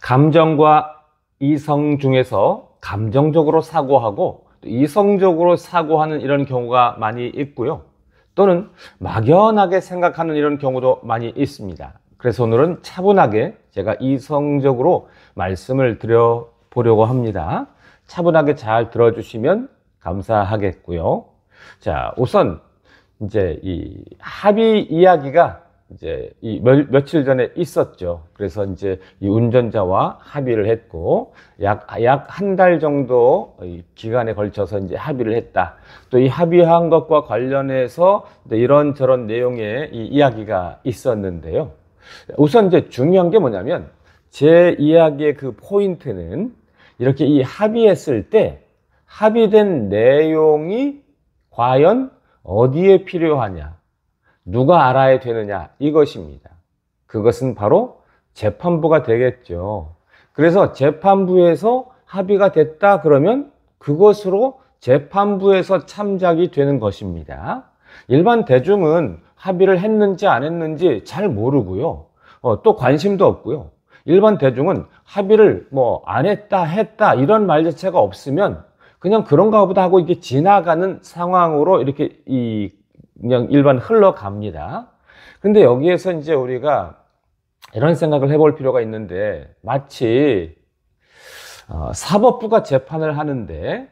감정과 이성 중에서 감정적으로 사고하고 이성적으로 사고하는 이런 경우가 많이 있고요. 또는 막연하게 생각하는 이런 경우도 많이 있습니다. 그래서 오늘은 차분하게 제가 이성적으로 말씀을 드려보려고 합니다. 차분하게 잘 들어주시면 감사하겠고요. 자, 우선 이제 이 합의 이야기가 이제 이 며, 칠 전에 있었죠. 그래서 이제 이 운전자와 합의를 했고 약 약 한 달 정도 기간에 걸쳐서 이제 합의를 했다. 또 이 합의한 것과 관련해서 이런 저런 내용의 이 이야기가 있었는데요. 우선 이제 중요한 게 뭐냐면 제 이야기의 그 포인트는 이렇게 이 합의했을 때 합의된 내용이 과연 어디에 필요하냐. 누가 알아야 되느냐 이것입니다. 그것은 바로 재판부가 되겠죠. 그래서 재판부에서 합의가 됐다 그러면 그것으로 재판부에서 참작이 되는 것입니다. 일반 대중은 합의를 했는지 안 했는지 잘 모르고요. 어, 또 관심도 없고요. 일반 대중은 합의를 뭐 안 했다 했다 이런 말 자체가 없으면 그냥 그런가 보다 하고 이렇게 지나가는 상황으로 이렇게 이 그냥 일반 흘러갑니다. 근데 여기에서 이제 우리가 이런 생각을 해 볼 필요가 있는데 마치 어, 사법부가 재판을 하는데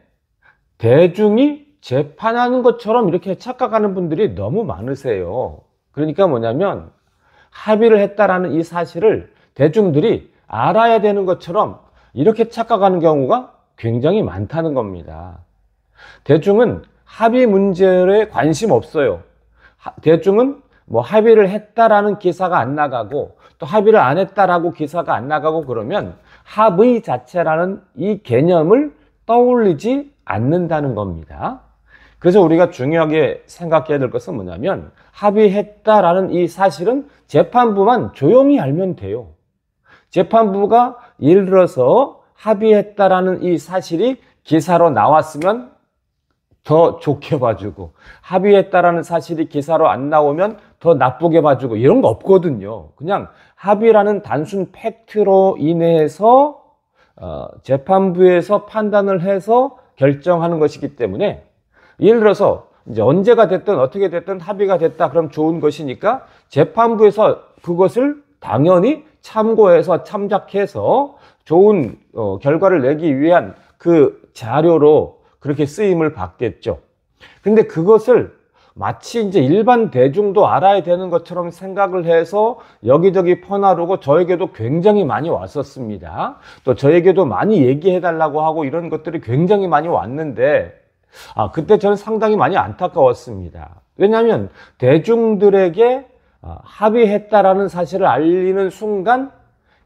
대중이 재판하는 것처럼 이렇게 착각하는 분들이 너무 많으세요. 그러니까 뭐냐면 합의를 했다라는 이 사실을 대중들이 알아야 되는 것처럼 이렇게 착각하는 경우가 굉장히 많다는 겁니다. 대중은 합의 문제에 관심 없어요. 대중은 뭐 합의를 했다라는 기사가 안 나가고 또 합의를 안 했다라고 기사가 안 나가고 그러면 합의 자체라는 이 개념을 떠올리지 않는다는 겁니다. 그래서 우리가 중요하게 생각해야 될 것은 뭐냐면 합의했다라는 이 사실은 재판부만 조용히 알면 돼요. 재판부가 예를 들어서 합의했다라는 이 사실이 기사로 나왔으면 더 좋게 봐주고 합의했다라는 사실이 기사로 안 나오면 더 나쁘게 봐주고 이런 거 없거든요. 그냥 합의라는 단순 팩트로 인해서 어, 재판부에서 판단을 해서 결정하는 것이기 때문에 예를 들어서 이제 언제가 됐든 어떻게 됐든 합의가 됐다 그럼 좋은 것이니까 재판부에서 그것을 당연히 참고해서 참작해서 좋은 어, 결과를 내기 위한 그 자료로 그렇게 쓰임을 받겠죠. 근데 그것을 마치 이제 일반 대중도 알아야 되는 것처럼 생각을 해서 여기저기 퍼나르고 저에게도 굉장히 많이 왔었습니다. 또 저에게도 많이 얘기해달라고 하고 이런 것들이 굉장히 많이 왔는데, 아, 그때 저는 상당히 많이 안타까웠습니다. 왜냐하면 대중들에게 아, 합의했다라는 사실을 알리는 순간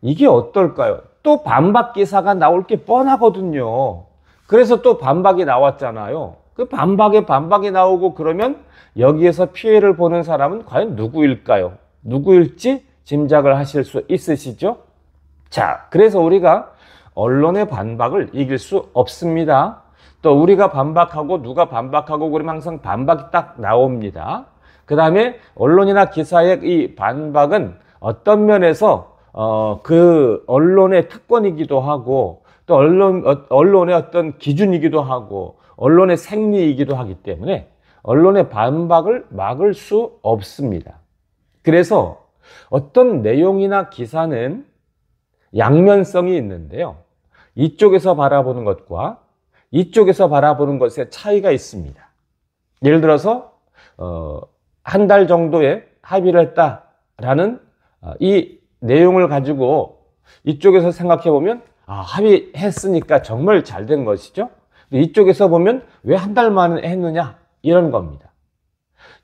이게 어떨까요? 또 반박 기사가 나올 게 뻔하거든요. 그래서 또 반박이 나왔잖아요. 그 반박에 반박이 나오고 그러면 여기에서 피해를 보는 사람은 과연 누구일까요? 누구일지 짐작을 하실 수 있으시죠? 자, 그래서 우리가 언론의 반박을 이길 수 없습니다. 또 우리가 반박하고 누가 반박하고 그러면 항상 반박이 딱 나옵니다. 그 다음에 언론이나 기사의 이 반박은 어떤 면에서 어, 그 언론의 특권이기도 하고 또 언론, 어, 언론의 어떤 기준이기도 하고 언론의 생리이기도 하기 때문에 언론의 반박을 막을 수 없습니다. 그래서 어떤 내용이나 기사는 양면성이 있는데요. 이쪽에서 바라보는 것과 이쪽에서 바라보는 것의 차이가 있습니다. 예를 들어서 어, 한 달 정도에 합의를 했다라는 어, 이 내용을 가지고 이쪽에서 생각해 보면 아, 합의했으니까 정말 잘 된 것이죠. 이쪽에서 보면 왜 한 달 만에 했느냐 이런 겁니다.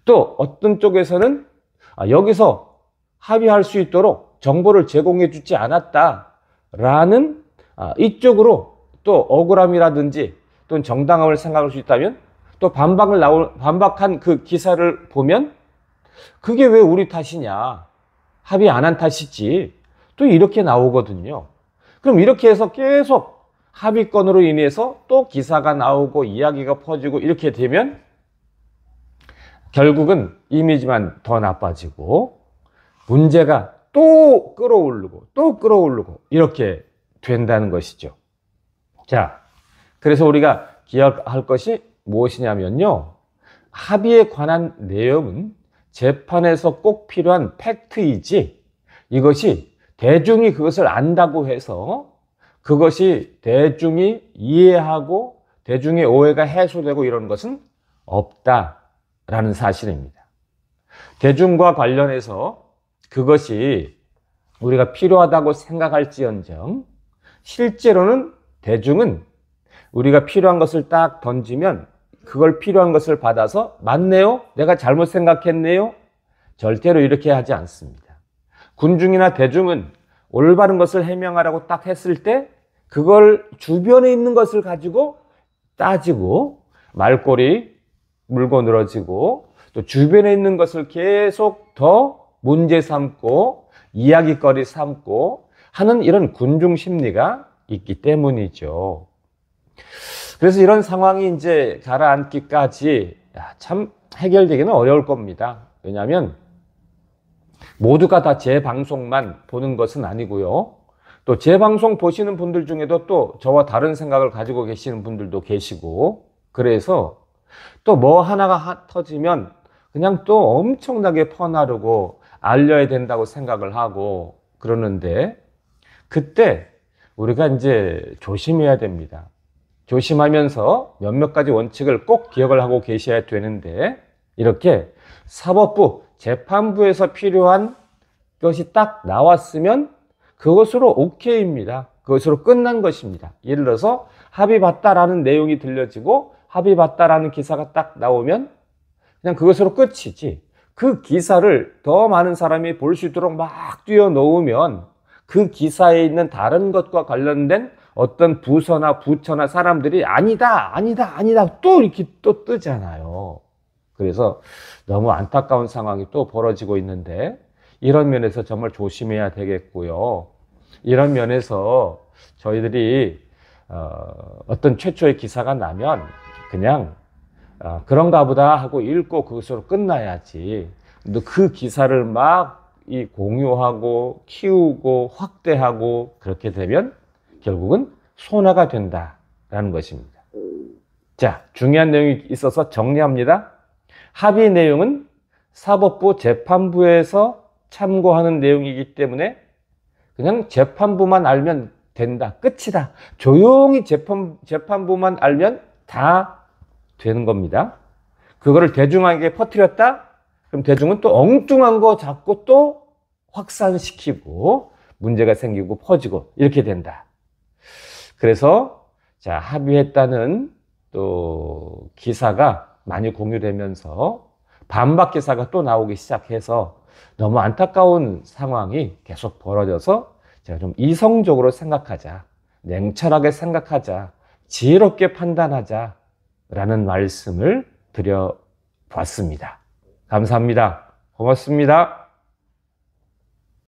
또 어떤 쪽에서는 아, 여기서 합의할 수 있도록 정보를 제공해 주지 않았다라는 아, 이쪽으로 또 억울함이라든지 또는 정당함을 생각할 수 있다면 또 반박을 나올 반박한 그 기사를 보면 그게 왜 우리 탓이냐 합의 안 한 탓이지 또 이렇게 나오거든요. 그럼 이렇게 해서 계속 합의건으로 인해서 또 기사가 나오고 이야기가 퍼지고 이렇게 되면 결국은 이미지만 더 나빠지고 문제가 또 끌어오르고 또 끌어오르고 이렇게 된다는 것이죠. 자, 그래서 우리가 기억할 것이 무엇이냐면요. 합의에 관한 내용은 재판에서 꼭 필요한 팩트이지 이것이 대중이 그것을 안다고 해서 그것이 대중이 이해하고 대중의 오해가 해소되고 이런 것은 없다라는 사실입니다. 대중과 관련해서 그것이 우리가 필요하다고 생각할지언정 실제로는 대중은 우리가 필요한 것을 딱 던지면 그걸 필요한 것을 받아서 맞네요? 내가 잘못 생각했네요? 절대로 이렇게 하지 않습니다. 군중이나 대중은 올바른 것을 해명하라고 딱 했을 때 그걸 주변에 있는 것을 가지고 따지고 말꼬리 물고 늘어지고 또 주변에 있는 것을 계속 더 문제 삼고 이야기거리 삼고 하는 이런 군중 심리가 있기 때문이죠. 그래서 이런 상황이 이제 가라앉기까지 참 해결되기는 어려울 겁니다. 왜냐하면 모두가 다재 방송만 보는 것은 아니고요. 또재 방송 보시는 분들 중에도 또 저와 다른 생각을 가지고 계시는 분들도 계시고 그래서 또 뭐 하나가 터지면 그냥 또 엄청나게 퍼나르고 알려야 된다고 생각을 하고 그러는데 그때 우리가 이제 조심해야 됩니다. 조심하면서 몇몇 가지 원칙을 꼭 기억을 하고 계셔야 되는데 이렇게 사법부 재판부에서 필요한 것이 딱 나왔으면 그것으로 오케이입니다. 그것으로 끝난 것입니다. 예를 들어서 합의 봤다라는 내용이 들려지고 합의 봤다라는 기사가 딱 나오면 그냥 그것으로 끝이지. 그 기사를 더 많은 사람이 볼 수 있도록 막 뛰어놓으면 그 기사에 있는 다른 것과 관련된 어떤 부서나 부처나 사람들이 아니다, 아니다, 아니다 또 이렇게 또 뜨잖아요. 그래서 너무 안타까운 상황이 또 벌어지고 있는데 이런 면에서 정말 조심해야 되겠고요. 이런 면에서 저희들이 어, 어떤 최초의 기사가 나면 그냥 어, 그런가 보다 하고 읽고 그것으로 끝나야지. 그 기사를 막이 공유하고 키우고 확대하고 그렇게 되면 결국은 손해가 된다라는 것입니다. 자, 중요한 내용이 있어서 정리합니다. 합의 내용은 사법부 재판부에서 참고하는 내용이기 때문에 그냥 재판부만 알면 된다. 끝이다. 조용히 재판, 재판부만 알면 다 되는 겁니다. 그거를 대중에게 퍼뜨렸다? 그럼 대중은 또 엉뚱한 거 잡고 또 확산시키고 문제가 생기고 퍼지고 이렇게 된다. 그래서 자, 합의했다는 또 기사가 많이 공유되면서 반박 기사가 또 나오기 시작해서 너무 안타까운 상황이 계속 벌어져서 제가 좀 이성적으로 생각하자, 냉철하게 생각하자, 지혜롭게 판단하자 라는 말씀을 드려봤습니다. 감사합니다. 고맙습니다.